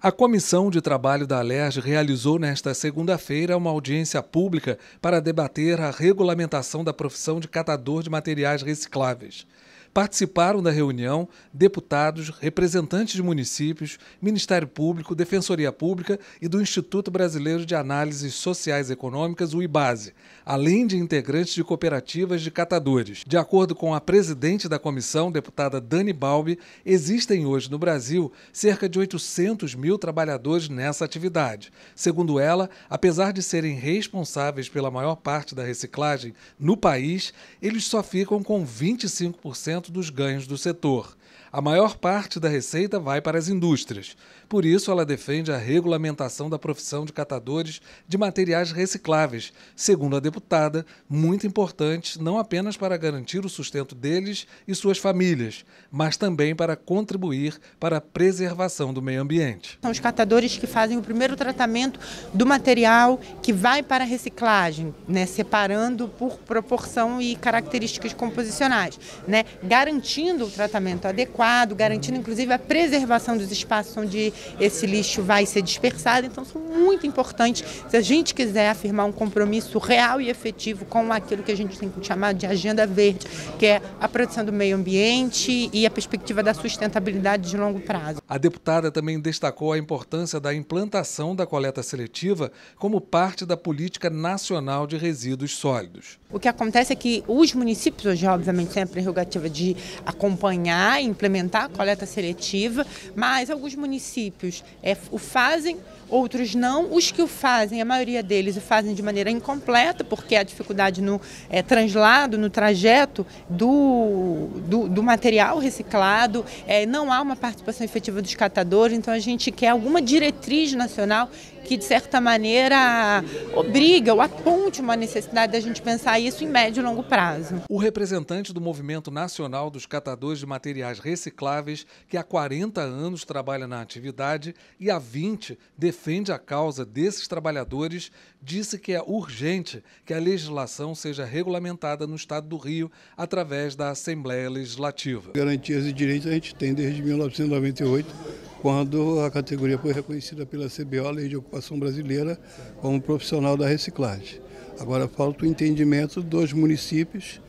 A Comissão de Trabalho da Alerj realizou nesta segunda-feira uma audiência pública para debater a regulamentação da profissão de catador de materiais recicláveis. Participaram da reunião deputados, representantes de municípios, Ministério Público, Defensoria Pública e do Instituto Brasileiro de Análises Sociais e Econômicas, o IBASE, além de integrantes de cooperativas de catadores. De acordo com a presidente da comissão, deputada Dani Balbi, existem hoje no Brasil cerca de 800 mil trabalhadores nessa atividade. Segundo ela, apesar de serem responsáveis pela maior parte da reciclagem no país, eles só ficam com 25% dos ganhos do setor a maior parte da receita vai para as indústrias. Por isso, ela defende a regulamentação da profissão de catadores de materiais recicláveis, segundo a deputada, muito importante não apenas para garantir o sustento deles e suas famílias, mas também para contribuir para a preservação do meio ambiente. São os catadores que fazem o primeiro tratamento do material que vai para a reciclagem, né, separando por proporção e características composicionais, né, garantindo o tratamento adequado adequado, garantindo inclusive a preservação dos espaços onde esse lixo vai ser dispersado. Então, são muito importantes se a gente quiser afirmar um compromisso real e efetivo com aquilo que a gente tem chamado de agenda verde, que é a proteção do meio ambiente e a perspectiva da sustentabilidade de longo prazo. A deputada também destacou a importância da implantação da coleta seletiva como parte da política nacional de resíduos sólidos. O que acontece é que os municípios hoje, obviamente, têm a prerrogativa de acompanhar e implementar implementar a coleta seletiva, mas alguns municípios é, o fazem, outros não. Os que o fazem, a maioria deles o fazem de maneira incompleta, porque há dificuldade no é, translado, no trajeto do, do, do material reciclado, é, não há uma participação efetiva dos catadores, então a gente quer alguma diretriz nacional que, de certa maneira, obriga ou aponte uma necessidade da gente pensar isso em médio e longo prazo. O representante do Movimento Nacional dos Catadores de Materiais Recicláveis, que há 40 anos trabalha na atividade e há 20 defende a causa desses trabalhadores, disse que é urgente que a legislação seja regulamentada no Estado do Rio através da Assembleia Legislativa. Garantias e direitos a gente tem desde 1998 quando a categoria foi reconhecida pela CBO, Lei de Ocupação Brasileira, como profissional da reciclagem. Agora falta o entendimento dos municípios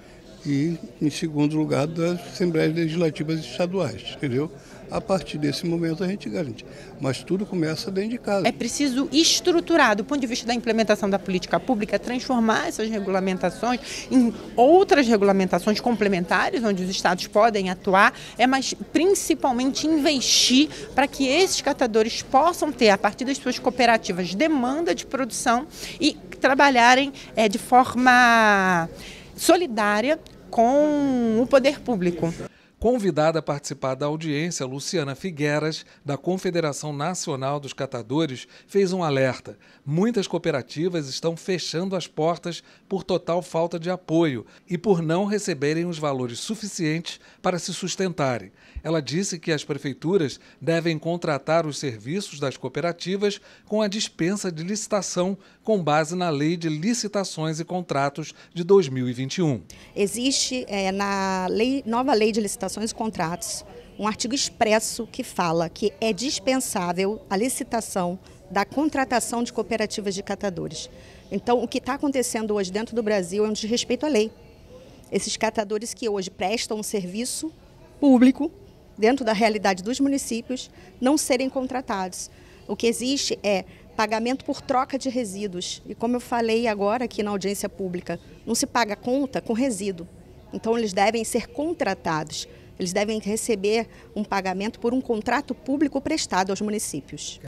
e, em segundo lugar, das Assembleias Legislativas Estaduais, entendeu? A partir desse momento a gente garante. Mas tudo começa dentro de casa. É preciso estruturar, do ponto de vista da implementação da política pública, transformar essas regulamentações em outras regulamentações complementares, onde os estados podem atuar, é mas principalmente investir para que esses catadores possam ter, a partir das suas cooperativas, demanda de produção e trabalharem é, de forma solidária com o poder público. Convidada a participar da audiência, Luciana Figueras, da Confederação Nacional dos Catadores, fez um alerta. Muitas cooperativas estão fechando as portas por total falta de apoio e por não receberem os valores suficientes para se sustentarem. Ela disse que as prefeituras devem contratar os serviços das cooperativas com a dispensa de licitação com base na Lei de Licitações e Contratos de 2021. Existe é, na lei, nova lei de licitação e contratos um artigo expresso que fala que é dispensável a licitação da contratação de cooperativas de catadores. Então, o que está acontecendo hoje dentro do Brasil é um desrespeito à lei. Esses catadores que hoje prestam um serviço público dentro da realidade dos municípios não serem contratados. O que existe é pagamento por troca de resíduos. E como eu falei agora aqui na audiência pública, não se paga conta com resíduo. Então, eles devem ser contratados. Eles devem receber um pagamento por um contrato público prestado aos municípios.